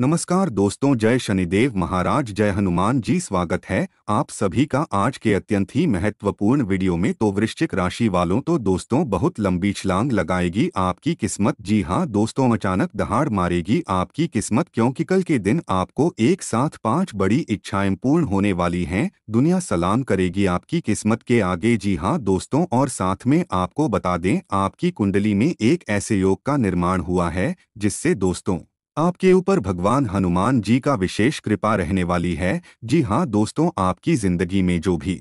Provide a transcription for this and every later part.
नमस्कार दोस्तों जय शनिदेव महाराज जय हनुमान जी स्वागत है आप सभी का आज के अत्यंत ही महत्वपूर्ण वीडियो में तो वृश्चिक राशि वालों तो दोस्तों बहुत लंबी छलांग लगाएगी आपकी किस्मत जी हाँ दोस्तों अचानक दहाड़ मारेगी आपकी किस्मत क्योंकि कल के दिन आपको एक साथ पांच बड़ी इच्छाएं पूर्ण होने वाली है दुनिया सलाम करेगी आपकी किस्मत के आगे जी हाँ दोस्तों और साथ में आपको बता दें आपकी कुंडली में एक ऐसे योग का निर्माण हुआ है जिससे दोस्तों आपके ऊपर भगवान हनुमान जी का विशेष कृपा रहने वाली है जी हाँ दोस्तों आपकी जिंदगी में जो भी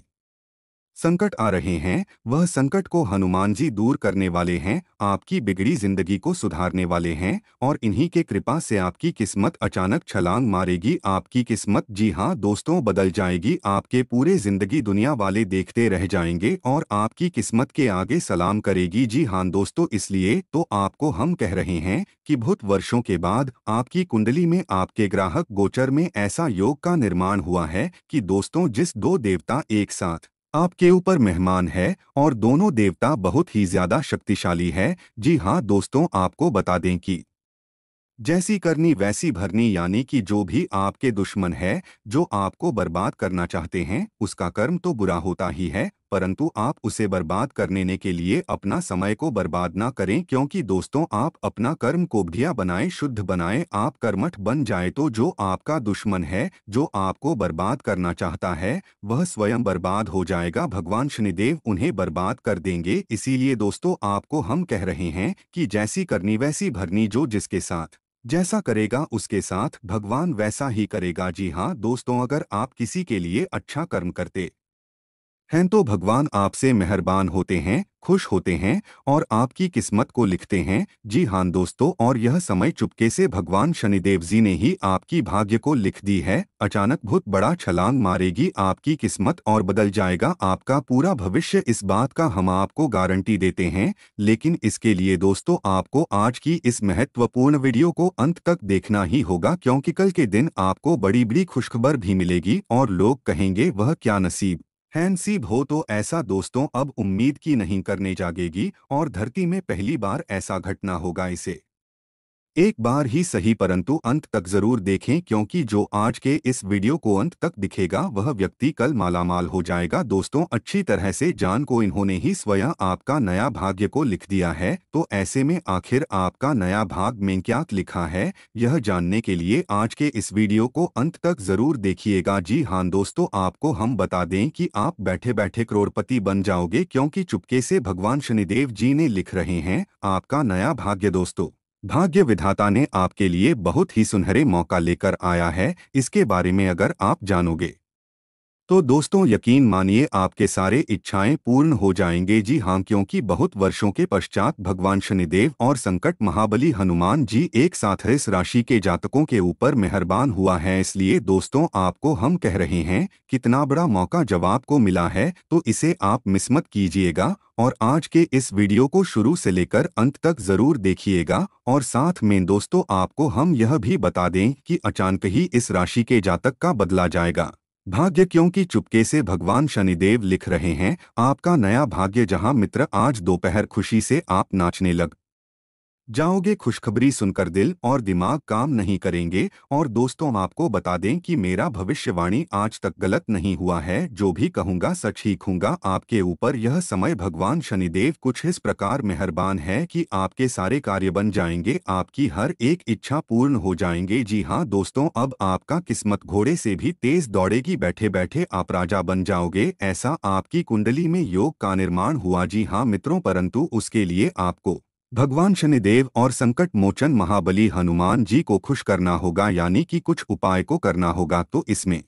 संकट आ रहे हैं वह संकट को हनुमान जी दूर करने वाले हैं आपकी बिगड़ी जिंदगी को सुधारने वाले हैं और इन्हीं के कृपा से आपकी किस्मत अचानक छलांग मारेगी आपकी किस्मत जी हाँ दोस्तों बदल जाएगी आपके पूरे जिंदगी दुनिया वाले देखते रह जाएंगे और आपकी किस्मत के आगे सलाम करेगी जी हाँ दोस्तों इसलिए तो आपको हम कह रहे हैं कि बहुत वर्षों के बाद आपकी कुंडली में आपके ग्राहक गोचर में ऐसा योग का निर्माण हुआ है कि दोस्तों जिस दो देवता एक साथ आपके ऊपर मेहमान है और दोनों देवता बहुत ही ज्यादा शक्तिशाली है जी हाँ दोस्तों आपको बता दें कि जैसी करनी वैसी भरनी यानी कि जो भी आपके दुश्मन है जो आपको बर्बाद करना चाहते हैं उसका कर्म तो बुरा होता ही है परंतु आप उसे बर्बाद करने के लिए अपना समय को बर्बाद ना करें क्योंकि दोस्तों आप अपना कर्म कोबढ़िया बनाएं शुद्ध बनाएं आप कर्मठ बन जाए तो जो आपका दुश्मन है जो आपको बर्बाद करना चाहता है वह स्वयं बर्बाद हो जाएगा भगवान शनिदेव उन्हें बर्बाद कर देंगे इसीलिए दोस्तों आपको हम कह रहे हैं कि जैसी करनी वैसी भरनी जो जिसके साथ जैसा करेगा उसके साथ भगवान वैसा ही करेगा जी हाँ दोस्तों अगर आप किसी के लिए अच्छा कर्म करते हैं तो भगवान आपसे मेहरबान होते हैं खुश होते हैं और आपकी किस्मत को लिखते हैं जी हाँ दोस्तों और यह समय चुपके से भगवान शनिदेव जी ने ही आपकी भाग्य को लिख दी है अचानक बहुत बड़ा छलांग मारेगी आपकी किस्मत और बदल जाएगा आपका पूरा भविष्य इस बात का हम आपको गारंटी देते हैं लेकिन इसके लिए दोस्तों आपको आज की इस महत्वपूर्ण वीडियो को अंत तक देखना ही होगा क्योंकि कल के दिन आपको बड़ी बड़ी खुशखबर भी मिलेगी और लोग कहेंगे वह क्या नसीब हैंडसीब हो तो ऐसा दोस्तों अब उम्मीद की नहीं करने जागेगी और धरती में पहली बार ऐसा घटना होगा इसे एक बार ही सही परंतु अंत तक जरूर देखें क्योंकि जो आज के इस वीडियो को अंत तक दिखेगा वह व्यक्ति कल मालामाल हो जाएगा दोस्तों अच्छी तरह से जान को इन्होंने ही स्वयं आपका नया भाग्य को लिख दिया है तो ऐसे में आखिर आपका नया भाग में क्या लिखा है यह जानने के लिए आज के इस वीडियो को अंत तक जरूर देखिएगा जी हाँ दोस्तों आपको हम बता दें कि आप बैठे बैठे करोड़पति बन जाओगे क्योंकि चुपके से भगवान शनिदेव जी ने लिख रहे हैं आपका नया भाग्य दोस्तों भाग्य विधाता ने आपके लिए बहुत ही सुनहरे मौका लेकर आया है इसके बारे में अगर आप जानोगे तो दोस्तों यकीन मानिए आपके सारे इच्छाएं पूर्ण हो जाएंगे जी हाँ क्योंकि बहुत वर्षों के पश्चात भगवान शनिदेव और संकट महाबली हनुमान जी एक साथ इस राशि के जातकों के ऊपर मेहरबान हुआ है इसलिए दोस्तों आपको हम कह रहे हैं कितना बड़ा मौका जब आपको मिला है तो इसे आप मिसमत कीजिएगा और आज के इस वीडियो को शुरू से लेकर अंत तक जरूर देखिएगा और साथ में दोस्तों आपको हम यह भी बता दें कि अचानक ही इस राशि के जातक का बदला जाएगा भाग्य क्योंकि चुपके से भगवान शनिदेव लिख रहे हैं आपका नया भाग्य जहां मित्र आज दोपहर खुशी से आप नाचने लग जाओगे खुशखबरी सुनकर दिल और दिमाग काम नहीं करेंगे और दोस्तों आपको बता दें कि मेरा भविष्यवाणी आज तक गलत नहीं हुआ है जो भी कहूँगा सच ही कहूँगा आपके ऊपर यह समय भगवान शनिदेव कुछ इस प्रकार मेहरबान है कि आपके सारे कार्य बन जाएंगे आपकी हर एक इच्छा पूर्ण हो जाएंगे जी हाँ दोस्तों अब आपका किस्मत घोड़े से भी तेज दौड़ेगी बैठे बैठे आप राजा बन जाओगे ऐसा आपकी कुंडली में योग का निर्माण हुआ जी हाँ मित्रों परंतु उसके लिए आपको भगवान शनिदेव और संकट मोचन महाबली हनुमान जी को खुश करना होगा यानी कि कुछ उपाय को करना होगा तो इसमें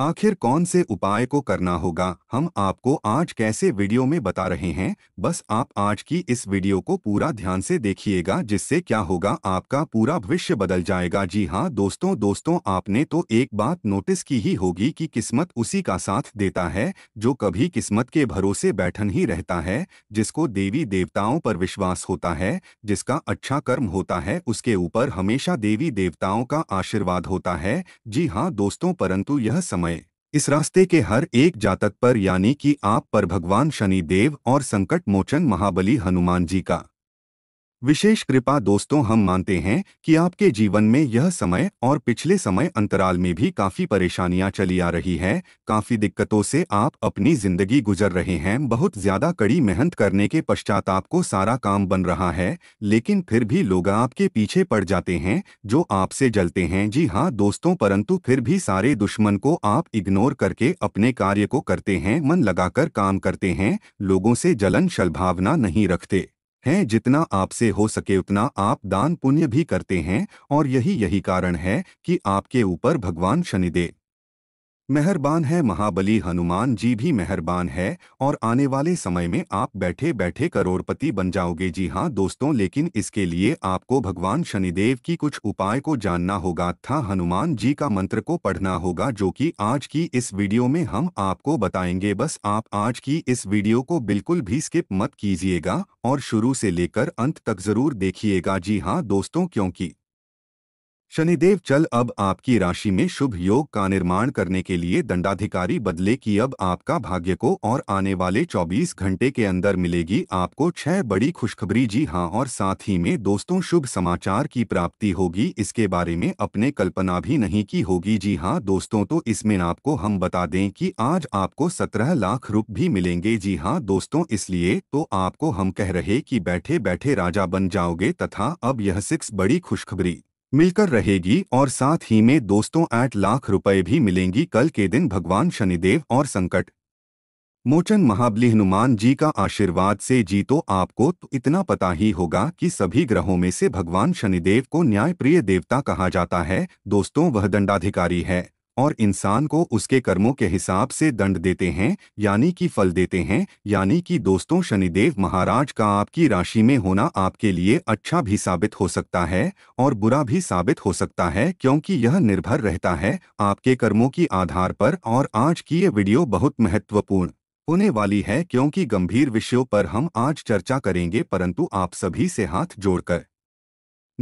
आखिर कौन से उपाय को करना होगा हम आपको आज कैसे वीडियो में बता रहे हैं बस आप आज की इस वीडियो को पूरा ध्यान से देखिएगा जिससे क्या होगा आपका पूरा भविष्य बदल जाएगा जी हाँ दोस्तों दोस्तों आपने तो एक बात नोटिस की ही होगी कि किस्मत उसी का साथ देता है जो कभी किस्मत के भरोसे बैठन ही रहता है जिसको देवी देवताओं पर विश्वास होता है जिसका अच्छा कर्म होता है उसके ऊपर हमेशा देवी देवताओं का आशीर्वाद होता है जी हाँ दोस्तों परंतु यह समय इस रास्ते के हर एक जातक पर यानी कि आप पर भगवान शनि देव और संकट मोचन महाबली हनुमान जी का विशेष कृपा दोस्तों हम मानते हैं कि आपके जीवन में यह समय और पिछले समय अंतराल में भी काफ़ी परेशानियां चली आ रही हैं काफ़ी दिक्कतों से आप अपनी ज़िंदगी गुजर रहे हैं बहुत ज़्यादा कड़ी मेहनत करने के पश्चात आपको सारा काम बन रहा है लेकिन फिर भी लोग आपके पीछे पड़ जाते हैं जो आपसे जलते हैं जी हाँ दोस्तों परंतु फिर भी सारे दुश्मन को आप इग्नोर करके अपने कार्य को करते हैं मन लगाकर काम करते हैं लोगों से जलन शलभावना नहीं रखते हैं जितना आपसे हो सके उतना आप दान पुण्य भी करते हैं और यही यही कारण है कि आपके ऊपर भगवान शनिदेव मेहरबान है महाबली हनुमान जी भी मेहरबान है और आने वाले समय में आप बैठे बैठे करोड़पति बन जाओगे जी हाँ दोस्तों लेकिन इसके लिए आपको भगवान शनिदेव की कुछ उपाय को जानना होगा था हनुमान जी का मंत्र को पढ़ना होगा जो कि आज की इस वीडियो में हम आपको बताएंगे बस आप आज की इस वीडियो को बिल्कुल भी स्किप मत कीजिएगा और शुरू से लेकर अंत तक ज़रूर देखिएगा जी हाँ दोस्तों क्योंकि शनिदेव चल अब आपकी राशि में शुभ योग का निर्माण करने के लिए दंडाधिकारी बदले कि अब आपका भाग्य को और आने वाले 24 घंटे के अंदर मिलेगी आपको छह बड़ी खुशखबरी जी हाँ और साथ ही में दोस्तों शुभ समाचार की प्राप्ति होगी इसके बारे में अपने कल्पना भी नहीं की होगी जी हाँ दोस्तों तो इसमें आपको हम बता दें कि आज आपको सत्रह लाख रूप भी मिलेंगे जी हाँ दोस्तों इसलिए तो आपको हम कह रहे कि बैठे बैठे राजा बन जाओगे तथा अब यह सिक्स बड़ी खुशखबरी मिलकर रहेगी और साथ ही में दोस्तों आठ लाख रुपए भी मिलेंगी कल के दिन भगवान शनिदेव और संकट मोचन महाबली हनुमान जी का आशीर्वाद से जीतो आपको तो इतना पता ही होगा कि सभी ग्रहों में से भगवान शनिदेव को न्यायप्रिय देवता कहा जाता है दोस्तों वह दंडाधिकारी है और इंसान को उसके कर्मों के हिसाब से दंड देते हैं यानी कि फल देते हैं यानी कि दोस्तों शनिदेव महाराज का आपकी राशि में होना आपके लिए अच्छा भी साबित हो सकता है और बुरा भी साबित हो सकता है क्योंकि यह निर्भर रहता है आपके कर्मों की आधार पर और आज की ये वीडियो बहुत महत्वपूर्ण होने वाली है क्योंकि गंभीर विषयों पर हम आज चर्चा करेंगे परंतु आप सभी से हाथ जोड़कर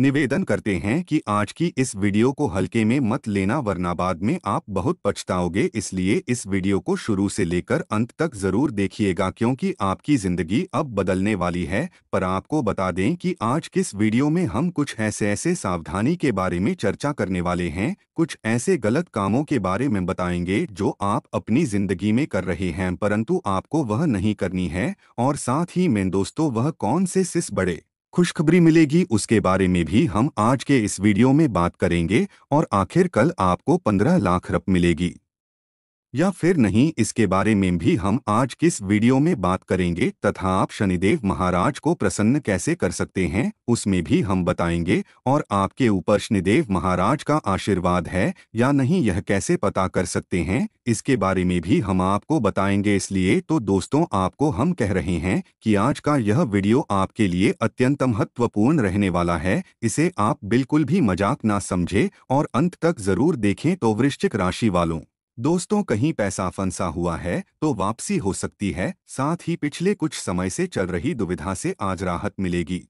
निवेदन करते हैं कि आज की इस वीडियो को हल्के में मत लेना वरना बाद में आप बहुत पछताओगे इसलिए इस वीडियो को शुरू से लेकर अंत तक जरूर देखिएगा क्योंकि आपकी जिंदगी अब बदलने वाली है पर आपको बता दें कि आज किस वीडियो में हम कुछ ऐसे ऐसे सावधानी के बारे में चर्चा करने वाले हैं कुछ ऐसे गलत कामों के बारे में बताएंगे जो आप अपनी जिंदगी में कर रहे हैं परंतु आपको वह नहीं करनी है और साथ ही में दोस्तों वह कौन से सिस बड़े खुशखबरी मिलेगी उसके बारे में भी हम आज के इस वीडियो में बात करेंगे और आखिर कल आपको 15 लाख रप मिलेगी या फिर नहीं इसके बारे में भी हम आज किस वीडियो में बात करेंगे तथा आप शनिदेव महाराज को प्रसन्न कैसे कर सकते हैं उसमें भी हम बताएंगे और आपके ऊपर शनिदेव महाराज का आशीर्वाद है या नहीं यह कैसे पता कर सकते हैं इसके बारे में भी हम आपको बताएंगे इसलिए तो दोस्तों आपको हम कह रहे हैं कि आज का यह वीडियो आपके लिए अत्यंत महत्वपूर्ण रहने वाला है इसे आप बिल्कुल भी मजाक ना समझे और अंत तक जरूर देखें तो वृश्चिक राशि वालों दोस्तों कहीं पैसा फंसा हुआ है तो वापसी हो सकती है साथ ही पिछले कुछ समय से चल रही दुविधा से आज राहत मिलेगी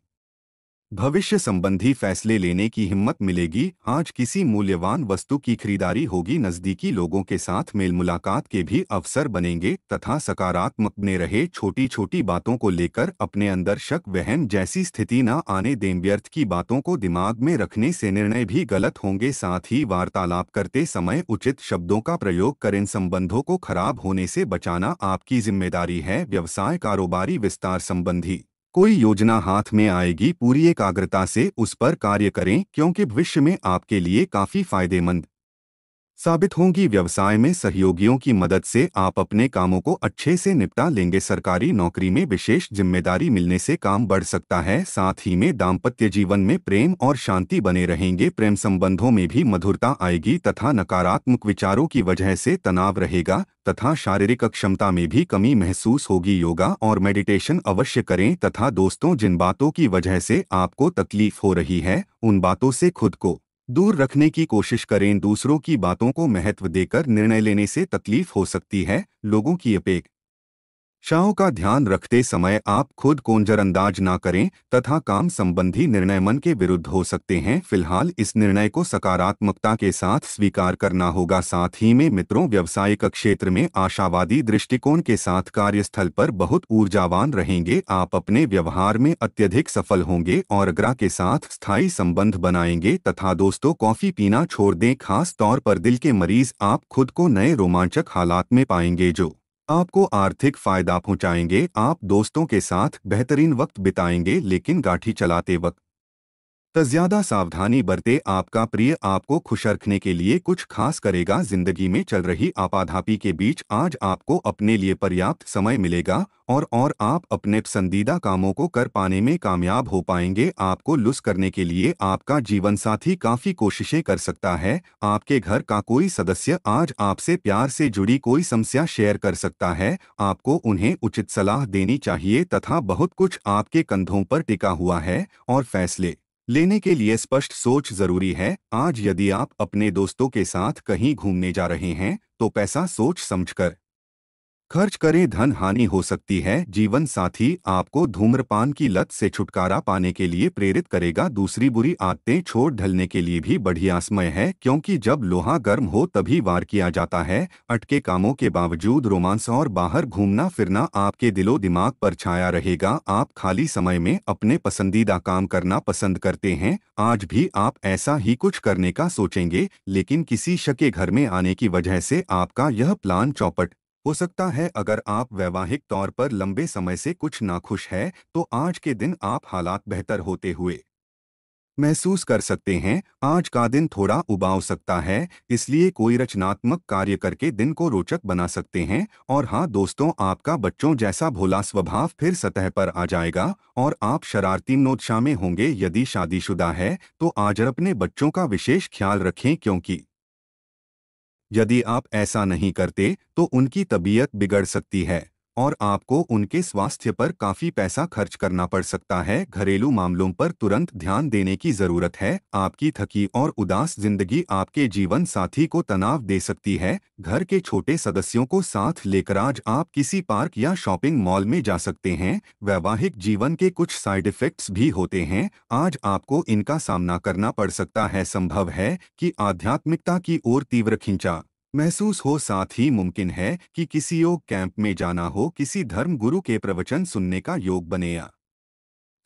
भविष्य संबंधी फैसले लेने की हिम्मत मिलेगी आज किसी मूल्यवान वस्तु की खरीदारी होगी नजदीकी लोगों के साथ मेल मुलाकात के भी अवसर बनेंगे तथा सकारात्मक बने रहे छोटी छोटी बातों को लेकर अपने अंदर शक वहम जैसी स्थिति न आने दें व्यर्थ की बातों को दिमाग में रखने से निर्णय भी गलत होंगे साथ ही वार्तालाप करते समय उचित शब्दों का प्रयोग कर इन संबंधों को खराब होने से बचाना आपकी जिम्मेदारी है व्यवसाय कारोबारी विस्तार संबंधी कोई योजना हाथ में आएगी पूरी एकाग्रता से उस पर कार्य करें क्योंकि भविष्य में आपके लिए काफ़ी फायदेमंद साबित होंगी व्यवसाय में सहयोगियों की मदद से आप अपने कामों को अच्छे से निपटा लेंगे सरकारी नौकरी में विशेष जिम्मेदारी मिलने से काम बढ़ सकता है साथ ही में दाम्पत्य जीवन में प्रेम और शांति बने रहेंगे प्रेम संबंधों में भी मधुरता आएगी तथा नकारात्मक विचारों की वजह से तनाव रहेगा तथा शारीरिक क्षमता में भी कमी महसूस होगी योगा और मेडिटेशन अवश्य करें तथा दोस्तों जिन बातों की वजह से आपको तकलीफ हो रही है उन बातों से खुद को दूर रखने की कोशिश करें दूसरों की बातों को महत्व देकर निर्णय लेने से तकलीफ हो सकती है लोगों की अपेक्षा शाहों का ध्यान रखते समय आप खुद को नजरअंदाज ना करें तथा काम संबंधी निर्णय मन के विरुद्ध हो सकते हैं फिलहाल इस निर्णय को सकारात्मकता के साथ स्वीकार करना होगा साथ ही में मित्रों व्यावसायिक क्षेत्र में आशावादी दृष्टिकोण के साथ कार्यस्थल पर बहुत ऊर्जावान रहेंगे आप अपने व्यवहार में अत्यधिक सफल होंगे और ग्राह के साथ स्थायी संबंध बनाएंगे तथा दोस्तों कॉफी पीना छोड़ दें खास तौर पर दिल के मरीज आप खुद को नए रोमांचक हालात में पाएंगे जो आपको आर्थिक फायदा पहुंचाएंगे आप दोस्तों के साथ बेहतरीन वक्त बिताएंगे लेकिन गाठी चलाते वक्त तो ज्यादा सावधानी बरते आपका प्रिय आपको खुश रखने के लिए कुछ खास करेगा जिंदगी में चल रही आपाधापी के बीच आज आपको अपने लिए पर्याप्त समय मिलेगा और और आप अपने पसंदीदा कामों को कर पाने में कामयाब हो पाएंगे आपको लुस करने के लिए आपका जीवन साथी काफी कोशिशें कर सकता है आपके घर का कोई सदस्य आज आपसे प्यार से जुड़ी कोई समस्या शेयर कर सकता है आपको उन्हें उचित सलाह देनी चाहिए तथा बहुत कुछ आपके कंधों पर टिका हुआ है और फैसले लेने के लिए स्पष्ट सोच जरूरी है आज यदि आप अपने दोस्तों के साथ कहीं घूमने जा रहे हैं तो पैसा सोच समझकर खर्च करें धन हानि हो सकती है जीवन साथी आपको धूम्रपान की लत से छुटकारा पाने के लिए प्रेरित करेगा दूसरी बुरी आदतें छोड़ ढलने के लिए भी बढ़िया समय है क्योंकि जब लोहा गर्म हो तभी वार किया जाता है अटके कामों के बावजूद रोमांस और बाहर घूमना फिरना आपके दिलो दिमाग पर छाया रहेगा आप खाली समय में अपने पसंदीदा काम करना पसंद करते हैं आज भी आप ऐसा ही कुछ करने का सोचेंगे लेकिन किसी शके घर में आने की वजह से आपका यह प्लान चौपट हो सकता है अगर आप वैवाहिक तौर पर लंबे समय से कुछ नाखुश है तो आज के दिन आप हालात बेहतर होते हुए महसूस कर सकते हैं आज का दिन थोड़ा उबाव सकता है इसलिए कोई रचनात्मक कार्य करके दिन को रोचक बना सकते हैं और हाँ दोस्तों आपका बच्चों जैसा भोला स्वभाव फिर सतह पर आ जाएगा और आप शरारती नोदशा में होंगे यदि शादीशुदा है तो आज अपने बच्चों का विशेष ख्याल रखें क्योंकि यदि आप ऐसा नहीं करते तो उनकी तबीयत बिगड़ सकती है और आपको उनके स्वास्थ्य पर काफी पैसा खर्च करना पड़ सकता है घरेलू मामलों पर तुरंत ध्यान देने की जरूरत है आपकी थकी और उदास जिंदगी आपके जीवन साथी को तनाव दे सकती है घर के छोटे सदस्यों को साथ लेकर आज आप किसी पार्क या शॉपिंग मॉल में जा सकते हैं वैवाहिक जीवन के कुछ साइड इफेक्ट्स भी होते हैं आज आपको इनका सामना करना पड़ सकता है संभव है की आध्यात्मिकता की ओर तीव्र खिंचा महसूस हो साथ ही मुमकिन है कि किसी योग कैंप में जाना हो किसी धर्म गुरु के प्रवचन सुनने का योग बने या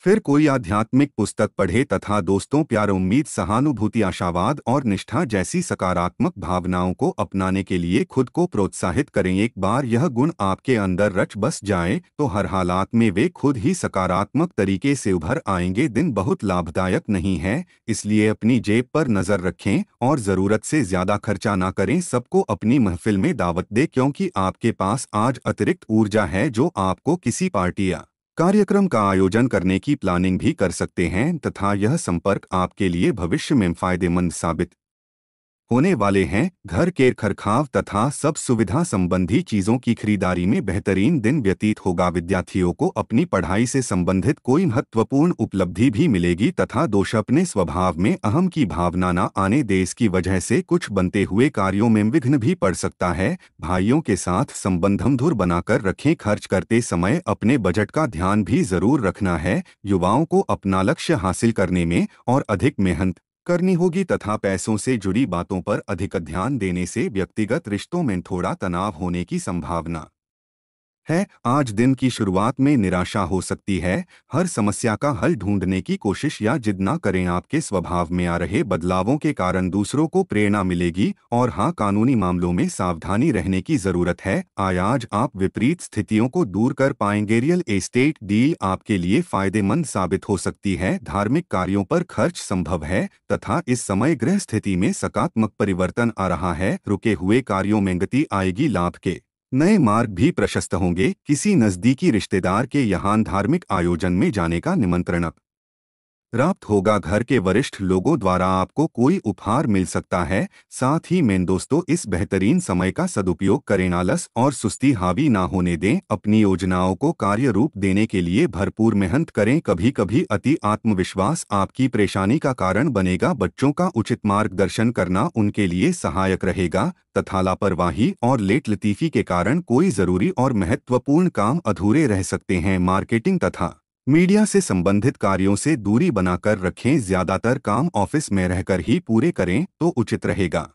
फिर कोई आध्यात्मिक पुस्तक पढ़े तथा दोस्तों प्यार उम्मीद सहानुभूति आशावाद और निष्ठा जैसी सकारात्मक भावनाओं को अपनाने के लिए खुद को प्रोत्साहित करें एक बार यह गुण आपके अंदर रच बस जाए तो हर हालात में वे खुद ही सकारात्मक तरीके से उभर आएंगे दिन बहुत लाभदायक नहीं है इसलिए अपनी जेब पर नज़र रखें और ज़रूरत से ज़्यादा खर्चा ना करें सबको अपनी महफिल में दावत दे क्योंकि आपके पास आज अतिरिक्त ऊर्जा है जो आपको किसी पार्टी या कार्यक्रम का आयोजन करने की प्लानिंग भी कर सकते हैं तथा यह संपर्क आपके लिए भविष्य में फायदेमंद साबित होने वाले हैं घर के खरखाव तथा सब सुविधा संबंधी चीजों की खरीदारी में बेहतरीन दिन व्यतीत होगा विद्यार्थियों को अपनी पढ़ाई से संबंधित कोई महत्वपूर्ण उपलब्धि भी मिलेगी तथा दोष अपने स्वभाव में अहम की भावना न आने देश की वजह से कुछ बनते हुए कार्यों में विघ्न भी पड़ सकता है भाइयों के साथ संबंधम धुर बनाकर रखें खर्च करते समय अपने बजट का ध्यान भी जरूर रखना है युवाओं को अपना लक्ष्य हासिल करने में और अधिक मेहनत करनी होगी तथा पैसों से जुड़ी बातों पर अधिक ध्यान देने से व्यक्तिगत रिश्तों में थोड़ा तनाव होने की संभावना है आज दिन की शुरुआत में निराशा हो सकती है हर समस्या का हल ढूंढने की कोशिश या जिद ना करें आपके स्वभाव में आ रहे बदलावों के कारण दूसरों को प्रेरणा मिलेगी और हाँ कानूनी मामलों में सावधानी रहने की जरूरत है आज आप विपरीत स्थितियों को दूर कर पाएंगे रियल एस्टेट डील आपके लिए फायदेमंद साबित हो सकती है धार्मिक कार्यो पर खर्च संभव है तथा इस समय गृह स्थिति में सकारात्मक परिवर्तन आ रहा है रुके हुए कार्यो में गति आएगी लाभ के नए मार्ग भी प्रशस्त होंगे किसी नज़दीकी रिश्तेदार के यहाँ धार्मिक आयोजन में जाने का निमंत्रण प्राप्त होगा घर के वरिष्ठ लोगों द्वारा आपको कोई उपहार मिल सकता है साथ ही मेन दोस्तों इस बेहतरीन समय का सदुपयोग करें आलस और सुस्ती हावी ना होने दें अपनी योजनाओं को कार्य रूप देने के लिए भरपूर मेहनत करें कभी कभी अति आत्मविश्वास आपकी परेशानी का कारण बनेगा बच्चों का उचित मार्गदर्शन करना उनके लिए सहायक रहेगा तथा लापरवाही और लेट लतीफ़ी के कारण कोई ज़रूरी और महत्वपूर्ण काम अधूरे रह सकते हैं मार्केटिंग तथा मीडिया से संबंधित कार्यों से दूरी बनाकर रखें ज्यादातर काम ऑफिस में रहकर ही पूरे करें तो उचित रहेगा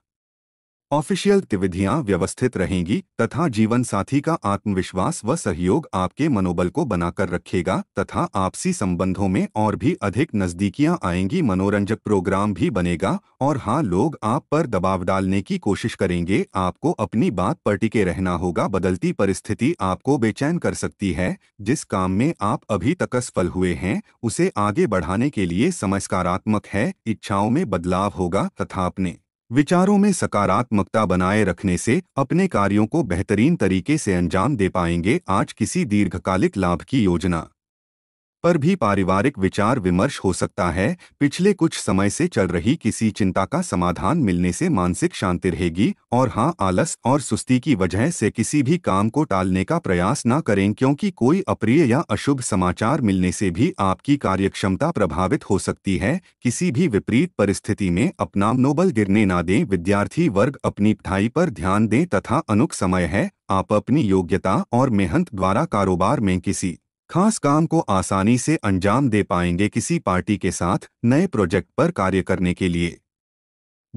ऑफिशियल गतिविधियां व्यवस्थित रहेंगी तथा जीवन साथी का आत्मविश्वास व सहयोग आपके मनोबल को बनाकर रखेगा तथा आपसी संबंधों में और भी अधिक नजदीकियां आएंगी मनोरंजक प्रोग्राम भी बनेगा और हाँ लोग आप पर दबाव डालने की कोशिश करेंगे आपको अपनी बात पर टिके रहना होगा बदलती परिस्थिति आपको बेचैन कर सकती है जिस काम में आप अभी तक असफल हुए हैं उसे आगे बढ़ाने के लिए समस्कारात्मक है इच्छाओं में बदलाव होगा तथा अपने विचारों में सकारात्मकता बनाए रखने से अपने कार्यों को बेहतरीन तरीके से अंजाम दे पाएंगे आज किसी दीर्घकालिक लाभ की योजना पर भी पारिवारिक विचार विमर्श हो सकता है पिछले कुछ समय से चल रही किसी चिंता का समाधान मिलने से मानसिक शांति रहेगी और हाँ आलस और सुस्ती की वजह से किसी भी काम को टालने का प्रयास न करें क्योंकि कोई अप्रिय या अशुभ समाचार मिलने से भी आपकी कार्यक्षमता प्रभावित हो सकती है किसी भी विपरीत परिस्थिति में अपना नोबल गिरने ना दें विद्यार्थी वर्ग अपनी पढ़ाई पर ध्यान दें तथा अनुक समय है आप अपनी योग्यता और मेहनत द्वारा कारोबार में किसी खास काम को आसानी से अंजाम दे पाएंगे किसी पार्टी के साथ नए प्रोजेक्ट पर कार्य करने के लिए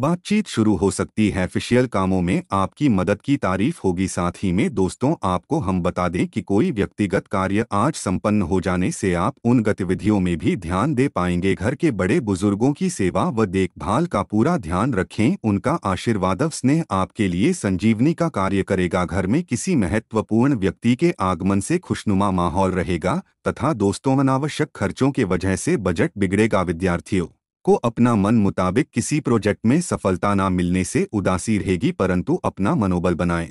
बातचीत शुरू हो सकती है फिशियल कामों में आपकी मदद की तारीफ होगी साथ ही में दोस्तों आपको हम बता दें कि कोई व्यक्तिगत कार्य आज संपन्न हो जाने से आप उन गतिविधियों में भी ध्यान दे पाएंगे घर के बड़े बुजुर्गों की सेवा व देखभाल का पूरा ध्यान रखें उनका आशीर्वाद स्नेह आपके लिए संजीवनी का कार्य करेगा घर में किसी महत्वपूर्ण व्यक्ति के आगमन से खुशनुमा माहौल रहेगा तथा दोस्तों अनावश्यक खर्चों के वजह से बजट बिगड़ेगा विद्यार्थियों को अपना मन मुताबिक किसी प्रोजेक्ट में सफलता ना मिलने से उदासी रहेगी परंतु अपना मनोबल बनाएं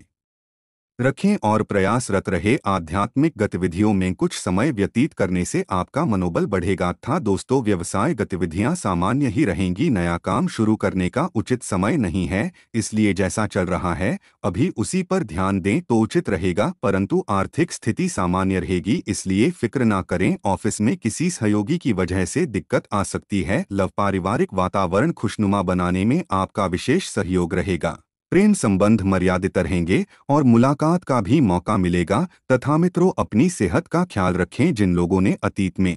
रखें और प्रयासरत रहे आध्यात्मिक गतिविधियों में कुछ समय व्यतीत करने से आपका मनोबल बढ़ेगा था दोस्तों व्यवसाय गतिविधियां सामान्य ही रहेंगी नया काम शुरू करने का उचित समय नहीं है इसलिए जैसा चल रहा है अभी उसी पर ध्यान दें तो उचित रहेगा परंतु आर्थिक स्थिति सामान्य रहेगी इसलिए फिक्र ना करें ऑफिस में किसी सहयोगी की वजह से दिक्कत आ सकती है लव पारिवारिक वातावरण खुशनुमा बनाने में आपका विशेष सहयोग रहेगा प्रेम संबंध मर्यादित रहेंगे और मुलाकात का भी मौका मिलेगा तथा मित्रों अपनी सेहत का ख्याल रखें जिन लोगों ने अतीत में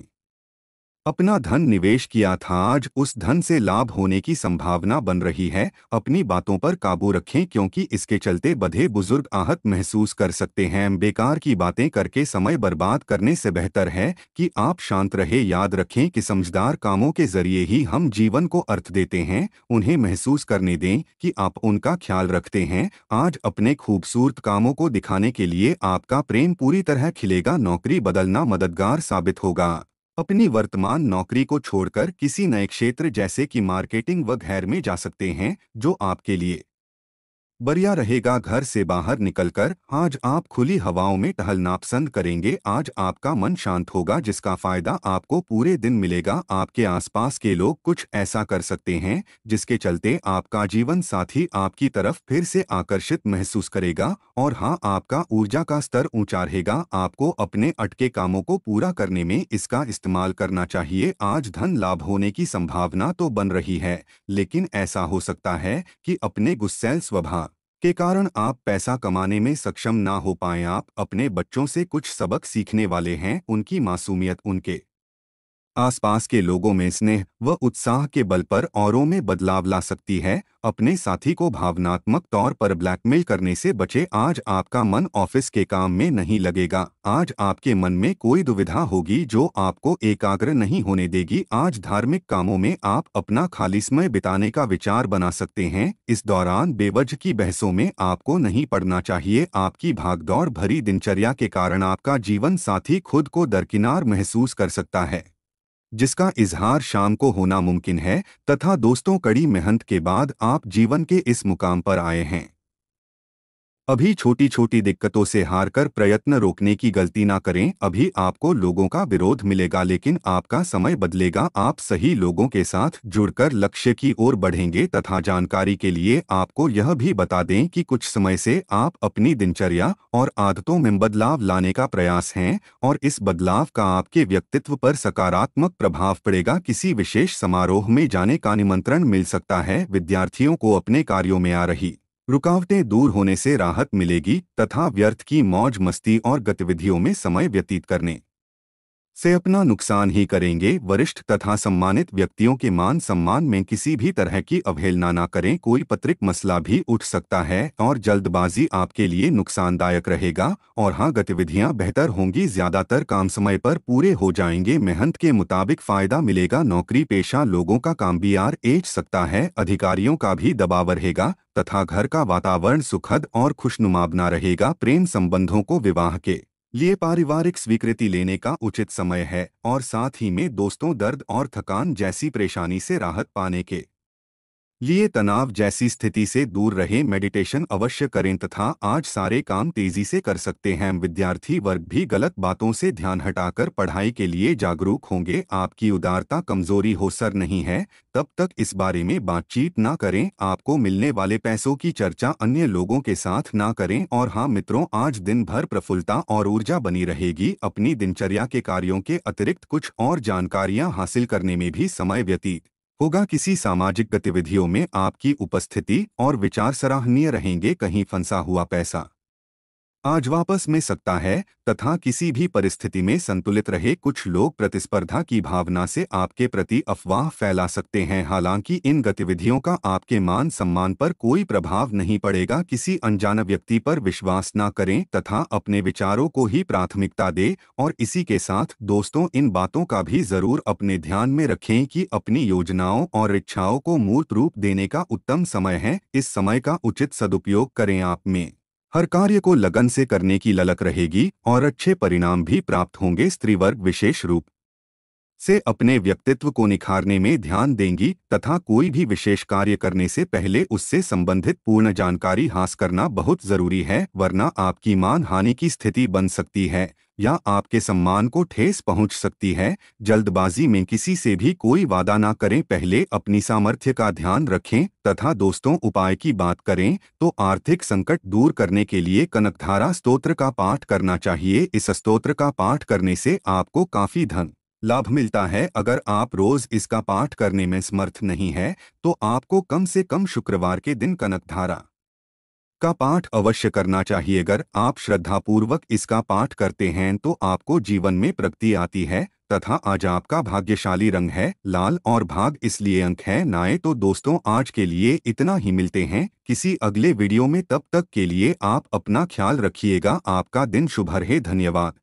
अपना धन निवेश किया था आज उस धन से लाभ होने की संभावना बन रही है अपनी बातों पर काबू रखें क्योंकि इसके चलते बधे बुजुर्ग आहत महसूस कर सकते हैं बेकार की बातें करके समय बर्बाद करने से बेहतर है कि आप शांत रहे याद रखें कि समझदार कामों के जरिए ही हम जीवन को अर्थ देते हैं उन्हें महसूस करने दें कि आप उनका ख्याल रखते हैं आज अपने खूबसूरत कामों को दिखाने के लिए आपका प्रेम पूरी तरह खिलेगा नौकरी बदलना मददगार साबित होगा अपनी वर्तमान नौकरी को छोड़कर किसी नए क्षेत्र जैसे कि मार्केटिंग व घर में जा सकते हैं जो आपके लिए बढ़िया रहेगा घर से बाहर निकलकर आज आप खुली हवाओं में टहलना पसंद करेंगे आज आपका मन शांत होगा जिसका फायदा आपको पूरे दिन मिलेगा आपके आसपास के लोग कुछ ऐसा कर सकते हैं जिसके चलते आपका जीवन साथी आपकी तरफ फिर से आकर्षित महसूस करेगा और हाँ आपका ऊर्जा का स्तर ऊंचा रहेगा आपको अपने अटके कामों को पूरा करने में इसका इस्तेमाल करना चाहिए आज धन लाभ होने की संभावना तो बन रही है लेकिन ऐसा हो सकता है कि अपने गुस्सेल स्वभाव के कारण आप पैसा कमाने में सक्षम ना हो पाए आप अपने बच्चों से कुछ सबक सीखने वाले हैं उनकी मासूमियत उनके आसपास के लोगों में स्नेह व उत्साह के बल पर औरों में बदलाव ला सकती है अपने साथी को भावनात्मक तौर पर ब्लैकमेल करने से बचे आज आपका मन ऑफिस के काम में नहीं लगेगा आज आपके मन में कोई दुविधा होगी जो आपको एकाग्र नहीं होने देगी आज धार्मिक कामों में आप अपना खाली समय बिताने का विचार बना सकते हैं इस दौरान बेवजह की बहसों में आपको नहीं पड़ना चाहिए आपकी भागदौड़ भरी दिनचर्या के कारण आपका जीवन साथी खुद को दरकिनार महसूस कर सकता है जिसका इजहार शाम को होना मुमकिन है तथा दोस्तों कड़ी मेहनत के बाद आप जीवन के इस मुकाम पर आए हैं अभी छोटी छोटी दिक्कतों से हारकर प्रयत्न रोकने की गलती ना करें अभी आपको लोगों का विरोध मिलेगा लेकिन आपका समय बदलेगा आप सही लोगों के साथ जुड़कर लक्ष्य की ओर बढ़ेंगे तथा जानकारी के लिए आपको यह भी बता दें कि कुछ समय से आप अपनी दिनचर्या और आदतों में बदलाव लाने का प्रयास हैं और इस बदलाव का आपके व्यक्तित्व पर सकारात्मक प्रभाव पड़ेगा किसी विशेष समारोह में जाने का निमंत्रण मिल सकता है विद्यार्थियों को अपने कार्यो में आ रही रुकावटें दूर होने से राहत मिलेगी तथा व्यर्थ की मौज मस्ती और गतिविधियों में समय व्यतीत करने से अपना नुकसान ही करेंगे वरिष्ठ तथा सम्मानित व्यक्तियों के मान सम्मान में किसी भी तरह की अवहेलना न करें कोई पत्रिक मसला भी उठ सकता है और जल्दबाजी आपके लिए नुकसानदायक रहेगा और हाँ गतिविधियां बेहतर होंगी ज्यादातर काम समय पर पूरे हो जाएंगे मेहनत के मुताबिक फायदा मिलेगा नौकरी पेशा लोगों का काम भी आर एच सकता है अधिकारियों का भी दबाव रहेगा तथा घर का वातावरण सुखद और खुशनुमा बना रहेगा प्रेम संबंधों को विवाह के ये पारिवारिक स्वीकृति लेने का उचित समय है और साथ ही में दोस्तों दर्द और थकान जैसी परेशानी से राहत पाने के लिए तनाव जैसी स्थिति से दूर रहे मेडिटेशन अवश्य करें तथा आज सारे काम तेजी से कर सकते हैं विद्यार्थी वर्ग भी गलत बातों से ध्यान हटाकर पढ़ाई के लिए जागरूक होंगे आपकी उदारता कमजोरी हो सर नहीं है तब तक इस बारे में बातचीत ना करें आपको मिलने वाले पैसों की चर्चा अन्य लोगों के साथ न करें और हाँ मित्रों आज दिन भर प्रफुल्लता और ऊर्जा बनी रहेगी अपनी दिनचर्या के कार्यों के अतिरिक्त कुछ और जानकारियाँ हासिल करने में भी समय व्यतीत होगा किसी सामाजिक गतिविधियों में आपकी उपस्थिति और विचार सराहनीय रहेंगे कहीं फंसा हुआ पैसा आज वापस मिल सकता है तथा किसी भी परिस्थिति में संतुलित रहे कुछ लोग प्रतिस्पर्धा की भावना से आपके प्रति अफवाह फैला सकते हैं हालांकि इन गतिविधियों का आपके मान सम्मान पर कोई प्रभाव नहीं पड़ेगा किसी अनजान व्यक्ति पर विश्वास न करें तथा अपने विचारों को ही प्राथमिकता दे और इसी के साथ दोस्तों इन बातों का भी जरूर अपने ध्यान में रखें कि अपनी योजनाओं और इच्छाओं को मूर्त रूप देने का उत्तम समय है इस समय का उचित सदुपयोग करें आप में हर कार्य को लगन से करने की ललक रहेगी और अच्छे परिणाम भी प्राप्त होंगे स्त्री वर्ग विशेष रूप से अपने व्यक्तित्व को निखारने में ध्यान देंगी तथा कोई भी विशेष कार्य करने से पहले उससे संबंधित पूर्ण जानकारी हासिल करना बहुत जरूरी है वरना आपकी मान हानि की स्थिति बन सकती है या आपके सम्मान को ठेस पहुंच सकती है जल्दबाजी में किसी से भी कोई वादा ना करें पहले अपनी सामर्थ्य का ध्यान रखें तथा दोस्तों उपाय की बात करें तो आर्थिक संकट दूर करने के लिए कनकधारा स्त्रोत्र का पाठ करना चाहिए इस स्त्रोत्र का पाठ करने से आपको काफी धन लाभ मिलता है अगर आप रोज इसका पाठ करने में समर्थ नहीं है तो आपको कम से कम शुक्रवार के दिन कनकधारा का पाठ अवश्य करना चाहिए अगर आप श्रद्धापूर्वक इसका पाठ करते हैं तो आपको जीवन में प्रगति आती है तथा आज आपका भाग्यशाली रंग है लाल और भाग इसलिए अंक है नाए तो दोस्तों आज के लिए इतना ही मिलते हैं किसी अगले वीडियो में तब तक के लिए आप अपना ख्याल रखिएगा आपका दिन शुभ रहे धन्यवाद